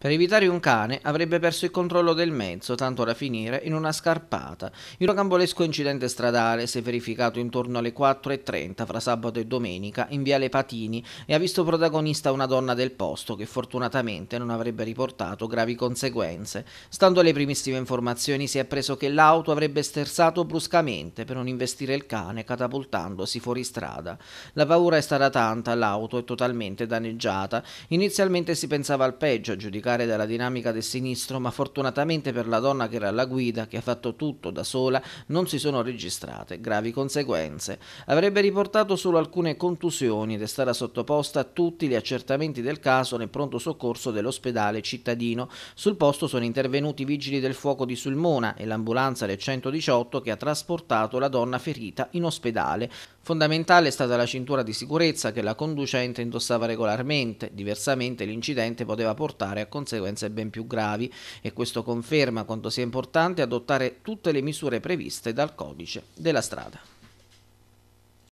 Per evitare un cane avrebbe perso il controllo del mezzo, tanto da finire in una scarpata. Il rocambolesco incidente stradale si è verificato intorno alle 4.30 fra sabato e domenica in Viale Patini e ha visto protagonista una donna del posto che fortunatamente non avrebbe riportato gravi conseguenze. Stando alle primissime informazioni si è appreso che l'auto avrebbe sterzato bruscamente per non investire il cane catapultandosi fuori strada. La paura è stata tanta, l'auto è totalmente danneggiata. Inizialmente si pensava al peggio, giudicato bloccare dalla dinamica del sinistro, ma fortunatamente per la donna che era alla guida, che ha fatto tutto da sola, non si sono registrate gravi conseguenze. Avrebbe riportato solo alcune contusioni ed è stata sottoposta a tutti gli accertamenti del caso nel pronto soccorso dell'ospedale cittadino. Sul posto sono intervenuti i vigili del fuoco di Sulmona e l'ambulanza del 118 che ha trasportato la donna ferita in ospedale. Fondamentale è stata la cintura di sicurezza che la conducente indossava regolarmente, diversamente l'incidente poteva portare a conseguenze conseguenze ben più gravi e questo conferma quanto sia importante adottare tutte le misure previste dal codice della strada.